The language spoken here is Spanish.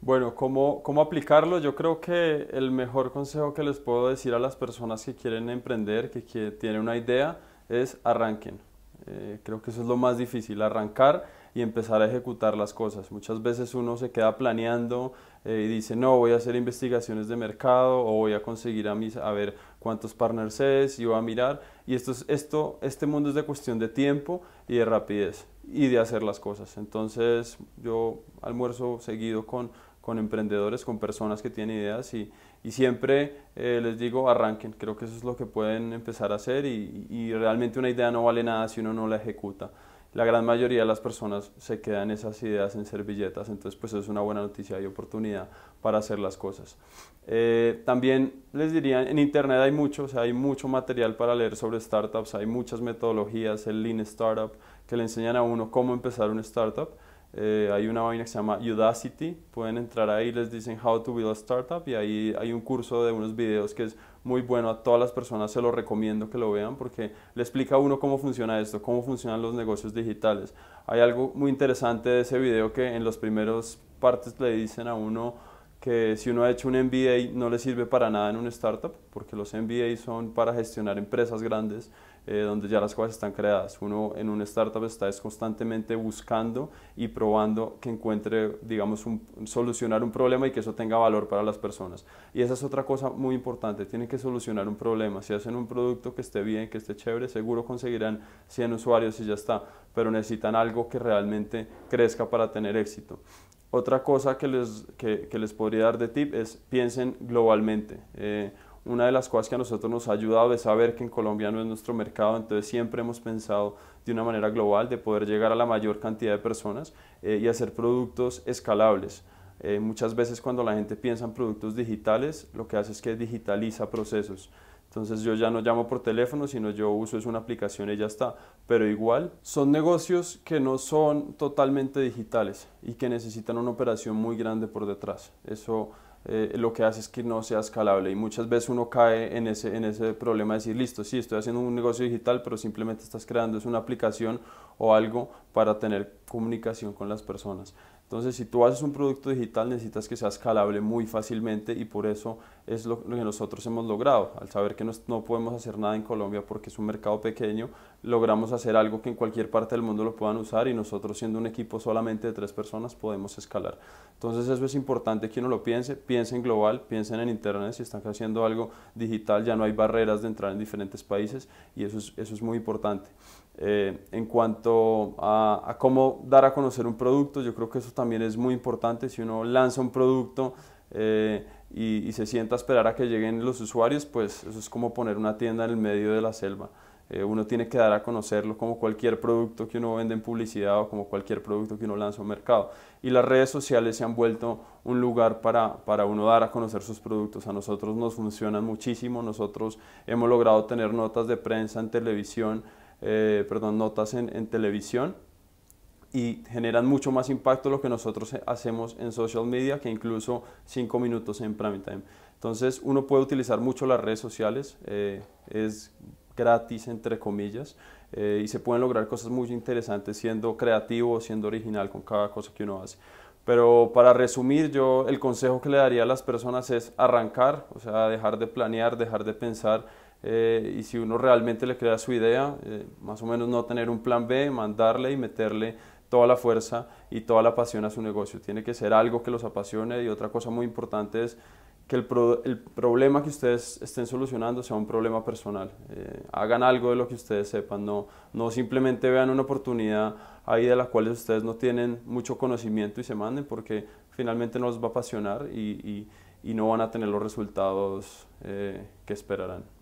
Bueno, ¿cómo, aplicarlo? Yo creo que el mejor consejo que les puedo decir a las personas que quieren emprender, que, que tienen una idea, es arranquen. Eh, creo que eso es lo más difícil, arrancar y empezar a ejecutar las cosas. Muchas veces uno se queda planeando eh, y dice, no, voy a hacer investigaciones de mercado o voy a conseguir a, mis, a ver cuántos partners es y voy a mirar. Y esto, es, esto, este mundo es de cuestión de tiempo y de rapidez y de hacer las cosas. Entonces yo almuerzo seguido con, con emprendedores, con personas que tienen ideas y, y siempre eh, les digo arranquen, creo que eso es lo que pueden empezar a hacer y, y realmente una idea no vale nada si uno no la ejecuta la gran mayoría de las personas se quedan esas ideas en servilletas, entonces pues es una buena noticia y oportunidad para hacer las cosas. Eh, también les diría, en internet hay mucho, o sea, hay mucho material para leer sobre startups, hay muchas metodologías, el Lean Startup, que le enseñan a uno cómo empezar un startup. Eh, hay una vaina que se llama Udacity, pueden entrar ahí, les dicen How to Build a Startup y ahí hay un curso de unos videos que es muy bueno, a todas las personas se lo recomiendo que lo vean porque le explica a uno cómo funciona esto, cómo funcionan los negocios digitales. Hay algo muy interesante de ese video que en las primeras partes le dicen a uno que si uno ha hecho un MBA no le sirve para nada en una startup, porque los MBA son para gestionar empresas grandes eh, donde ya las cosas están creadas. Uno en una startup está es constantemente buscando y probando que encuentre, digamos, solucionar un problema y que eso tenga valor para las personas. Y esa es otra cosa muy importante, tienen que solucionar un problema. Si hacen un producto que esté bien, que esté chévere, seguro conseguirán 100 usuarios y ya está, pero necesitan algo que realmente crezca para tener éxito. Otra cosa que les, que, podría dar de tip es piensen globalmente. Eh, una de las cosas que a nosotros nos ha ayudado es saber que en Colombia no es nuestro mercado, entonces siempre hemos pensado de una manera global, de poder llegar a la mayor cantidad de personas eh, y hacer productos escalables. Eh, muchas veces cuando la gente piensa en productos digitales, lo que hace es que digitaliza procesos. Entonces yo ya no llamo por teléfono, sino yo uso es una aplicación y ya está. Pero igual son negocios que no son totalmente digitales y que necesitan una operación muy grande por detrás. Eso eh, lo que hace es que no sea escalable y muchas veces uno cae en ese, en ese problema de decir, listo, sí, estoy haciendo un negocio digital, pero simplemente estás creando es una aplicación o algo para tener comunicación con las personas. Entonces, si tú haces un producto digital, necesitas que sea escalable muy fácilmente y por eso es lo que nosotros hemos logrado. Al saber que no podemos hacer nada en Colombia porque es un mercado pequeño, logramos hacer algo que en cualquier parte del mundo lo puedan usar y nosotros siendo un equipo solamente de tres personas podemos escalar. Entonces, eso es importante que uno lo piense, piensen global, piensen en Internet, si están haciendo algo digital ya no hay barreras de entrar en diferentes países y eso es, eso es muy importante. Eh, en cuanto a, a cómo dar a conocer un producto, yo creo que eso también es muy importante. Si uno lanza un producto eh, y, se sienta a esperar a que lleguen los usuarios, pues eso es como poner una tienda en el medio de la selva. Eh, uno tiene que dar a conocerlo como cualquier producto que uno vende en publicidad o como cualquier producto que uno lanza en mercado. Y las redes sociales se han vuelto un lugar para, para uno dar a conocer sus productos. A nosotros nos funcionan muchísimo. Nosotros hemos logrado tener notas de prensa en televisión, eh, perdón, notas en televisión y generan mucho más impacto lo que nosotros hacemos en social media que incluso 5 minutos en prime time. Entonces uno puede utilizar mucho las redes sociales, eh, es gratis entre comillas eh, y se pueden lograr cosas muy interesantes siendo creativo, siendo original con cada cosa que uno hace. Pero para resumir, yo el consejo que le daría a las personas es arrancar, o sea, dejar de planear, dejar de pensar eh, y si uno realmente le crea su idea, más o menos no tener un plan B, mandarle y meterle toda la fuerza y toda la pasión a su negocio. Tiene que ser algo que los apasione y otra cosa muy importante es que el, el problema que ustedes estén solucionando sea un problema personal. Eh, hagan algo de lo que ustedes sepan, no, simplemente vean una oportunidad ahí de la cual ustedes no tienen mucho conocimiento y se manden porque finalmente no los va a apasionar y, y, y no van a tener los resultados eh, que esperarán.